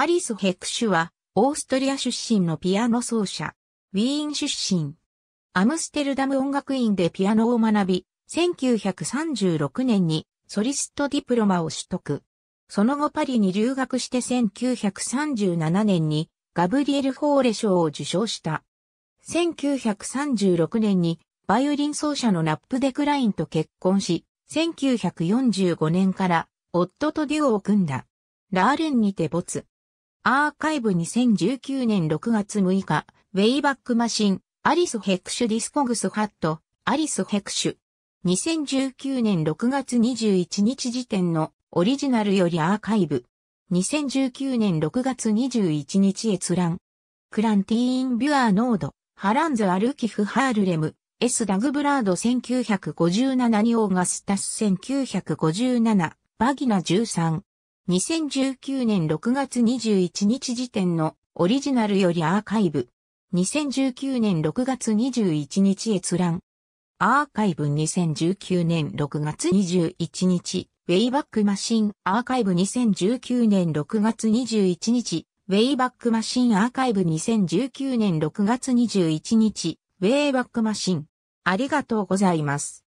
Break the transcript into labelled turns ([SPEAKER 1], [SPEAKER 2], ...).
[SPEAKER 1] アリス・ヘクシュは、オーストリア出身のピアノ奏者。ウィー
[SPEAKER 2] ン出身。アムステルダム音楽院でピアノを学び、1936年にソリストディプロマを取得。その後パリに留学して1937年にガブリエル・フォーレ賞を受賞した。1936年にバイオリン奏者のナップ・デクラインと結婚し、1945年から夫とデュオを組んだ。ラーレンにて没。アーカイブ2019年6月6日、ウェイバックマシン、アリス・ヘクシュ・ディスコグス・ハット、アリス・ヘクシュ。2019年6月21日時点のオリジナルよりアーカイブ。2019年6月21日閲覧。クランティーン・ビュアー・ノード、ハランズ・アルキフ・ハールレム、S・ ダグブラード1957にオーガスタス1957、バギナ13。2019年6月21日時点のオリジナルよりアーカイブ。2019年6月21日閲覧。アーカイブ2019年6月21日。ウェイバックマシンアーカイブ2019年6月21日。ウェイバックマシンアーカイブ2019年6月21
[SPEAKER 1] 日。ウェイバックマシン。ありがとうございます。